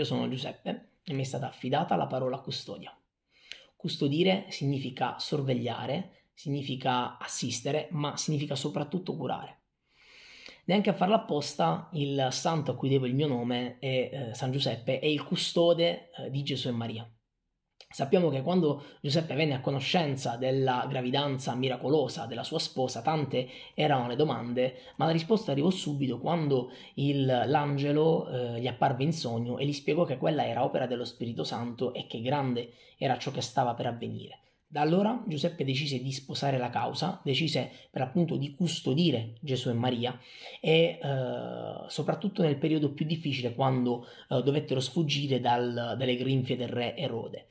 Io sono Giuseppe e mi è stata affidata la parola custodia. Custodire significa sorvegliare, significa assistere, ma significa soprattutto curare. Neanche a farla apposta, il santo a cui devo il mio nome è eh, San Giuseppe, è il custode eh, di Gesù e Maria. Sappiamo che quando Giuseppe venne a conoscenza della gravidanza miracolosa della sua sposa, tante erano le domande, ma la risposta arrivò subito quando il, l'angelo eh, gli apparve in sogno e gli spiegò che quella era opera dello Spirito Santo e che grande era ciò che stava per avvenire. Da allora Giuseppe decise di sposare la causa, decise per appunto di custodire Gesù e Maria e eh, soprattutto nel periodo più difficile quando eh, dovettero sfuggire dal, dalle grinfie del re Erode.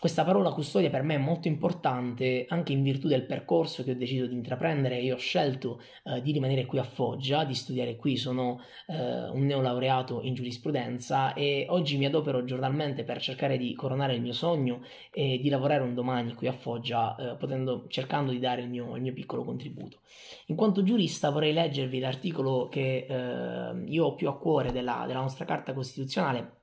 Questa parola custodia per me è molto importante anche in virtù del percorso che ho deciso di intraprendere. Io ho scelto eh, di rimanere qui a Foggia, di studiare qui, sono eh, un neolaureato in giurisprudenza e oggi mi adopero giornalmente per cercare di coronare il mio sogno e di lavorare un domani qui a Foggia, eh, potendo, cercando di dare il mio, il mio, piccolo contributo. In quanto giurista vorrei leggervi l'articolo che eh, io ho più a cuore della, della nostra Carta Costituzionale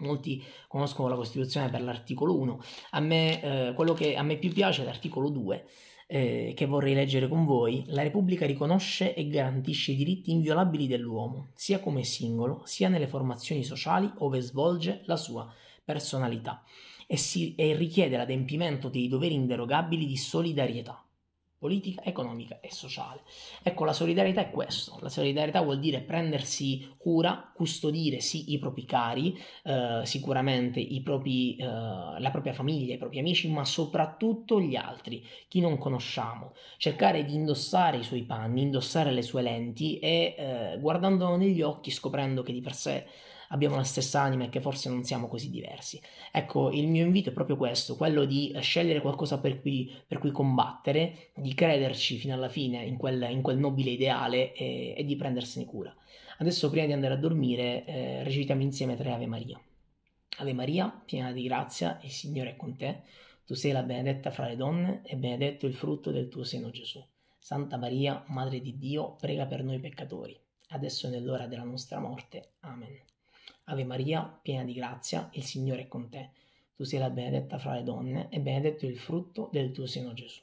Molti conoscono la Costituzione per l'articolo 1, a me, eh, quello che a me più piace è l'articolo 2, eh, che vorrei leggere con voi. La Repubblica riconosce e garantisce i diritti inviolabili dell'uomo, sia come singolo, sia nelle formazioni sociali ove svolge la sua personalità, e, si, e richiede l'adempimento dei doveri inderogabili di solidarietà politica, economica e sociale. Ecco, la solidarietà è questo. La solidarietà vuol dire prendersi cura, custodire sì i propri cari, eh, sicuramente propri, eh, la propria famiglia, i propri amici, ma soprattutto gli altri, chi non conosciamo. Cercare di indossare i suoi panni, indossare le sue lenti e eh, guardandolo negli occhi, scoprendo che di per sé abbiamo la stessa anima e che forse non siamo così diversi. Ecco, il mio invito è proprio questo, quello di eh, scegliere qualcosa per cui, per cui combattere, di crederci fino alla fine in quel, in quel nobile ideale e, e, di prendersene cura. Adesso prima di andare a dormire eh, recitiamo insieme tre Ave Maria. Ave Maria, piena di grazia, il Signore è con te. Tu sei la benedetta fra le donne e benedetto il frutto del tuo seno Gesù. Santa Maria, Madre di Dio, prega per noi peccatori, adesso e nell'ora della nostra morte. Amen. Ave Maria, piena di grazia, il Signore è con te. Tu sei la benedetta fra le donne e benedetto il frutto del tuo seno Gesù.